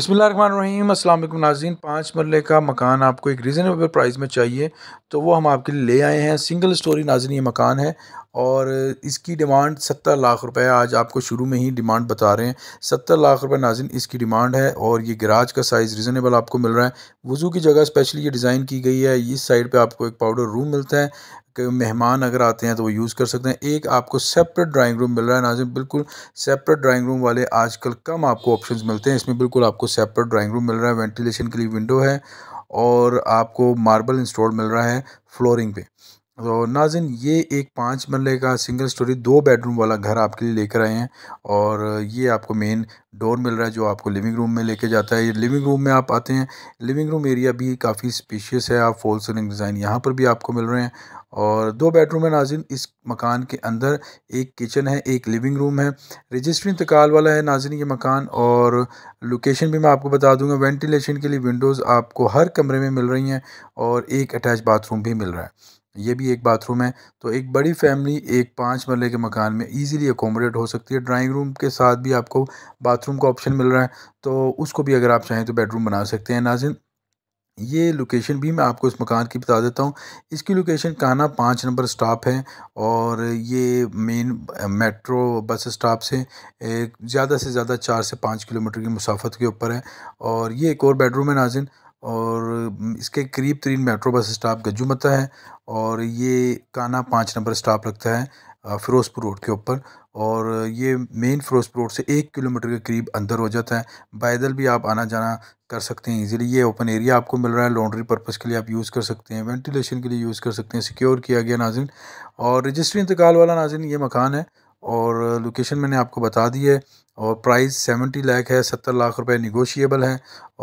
बसमिल अल्लाम नाजीन पाँच मरले का मकान आपको एक रीज़नेबल प्राइस में चाहिए तो वो हम आपके लिए ले आए हैं सिंगल स्टोरी नाजिन ये मकान है और इसकी डिमांड सत्तर लाख रुपए आज आपको शुरू में ही डिमांड बता रहे हैं सत्तर लाख रुपए नाजिन इसकी डिमांड है और ये गराज का साइज़ रिजनेबल आपको मिल रहा है वज़ू की जगह स्पेशली ये डिज़ाइन की गई है इस साइड पर आपको एक पाउडर रूम मिलता है मेहमान अगर आते हैं तो वो यूज़ कर सकते हैं एक आपको सेपरेट ड्राइंग रूम मिल रहा है नाजिम बिल्कुल सेपरेट ड्राइंग रूम वाले आजकल कम आपको ऑप्शंस मिलते हैं इसमें बिल्कुल आपको सेपरेट ड्राइंग रूम मिल रहा है वेंटिलेशन के लिए विंडो है और आपको मार्बल इंस्टॉल मिल रहा है फ्लोरिंग पे तो नाजिन ये एक पाँच मरले का सिंगल स्टोरी दो बेडरूम वाला घर आपके लिए लेकर आए हैं और ये आपको मेन डोर मिल रहा है जो आपको लिविंग रूम में लेके जाता है ये लिविंग रूम में आप आते हैं लिविंग रूम एरिया भी काफ़ी स्पेशियस है आप फॉल सीलिंग डिज़ाइन यहाँ पर भी आपको मिल रहे हैं और दो बेडरूम है नाजिन इस मकान के अंदर एक किचन है एक लिविंग रूम है रजिस्ट्री इंतकाल वाला है नाजिन ये मकान और लोकेशन भी मैं आपको बता दूंगा वेंटिलेशन के लिए विंडोज़ आपको हर कमरे में मिल रही हैं और एक अटैच बाथरूम भी मिल रहा है ये भी एक बाथरूम है तो एक बड़ी फैमिली एक पाँच मरले के मकान में इजीली अकोमोडेट हो सकती है ड्राइंग रूम के साथ भी आपको बाथरूम का ऑप्शन मिल रहा है तो उसको भी अगर आप चाहें तो बेडरूम बना सकते हैं नाजिन ये लोकेशन भी मैं आपको इस मकान की बता देता हूँ इसकी लोकेशन काना पाँच नंबर स्टॉप है और ये मेन मेट्रो बस स्टॉप से ज़्यादा से ज़्यादा चार से पाँच किलोमीटर की मुसाफत के ऊपर है और ये एक और बेडरूम है नाजिन और इसके करीब तरीन मेट्रो बस स्टाप गजुमता है और ये काना पाँच नंबर स्टाप लगता है फ़िरोज़पुर रोड के ऊपर और ये मेन फ़िरोज़पुर रोड से एक किलोमीटर के करीब अंदर हो जाता है पैदल भी आप आना जाना कर सकते हैं इजीली ये ओपन एरिया आपको मिल रहा है लॉन्ड्री पर्पज़ के लिए आप यूज़ कर सकते हैं वेंटिलेशन के लिए यूज़ कर सकते हैं सिक्योर किया गया नाजिन और रजिस्ट्री इंतकाल वाला नाजिन ये मकान है और लोकेशन मैंने आपको बता दी है और प्राइस सेवेंटी लाख है सत्तर लाख रुपए निगोशिएबल है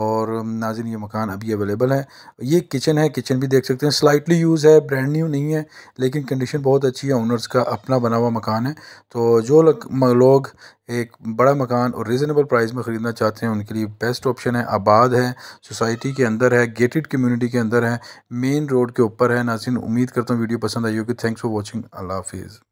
और नाजिन ये मकान अभी अवेलेबल है ये किचन है किचन भी देख सकते हैं स्लाइटली यूज़ है ब्रांड न्यू नहीं है लेकिन कंडीशन बहुत अच्छी है ओनर्स का अपना बना हुआ मकान है तो जो लोग एक बड़ा मकान और रिजनेबल प्राइस में ख़रीदना चाहते हैं उनके लिए बेस्ट ऑप्शन है आबाद है सोसाइटी के अंदर है गेटेड कम्यूनिटी के अंदर है मेन रोड के ऊपर है नाजिन उम्मीद करता हूँ वीडियो पसंद आई होगी थैंक्स फॉर वॉचिंग अल्लाह हाफिज़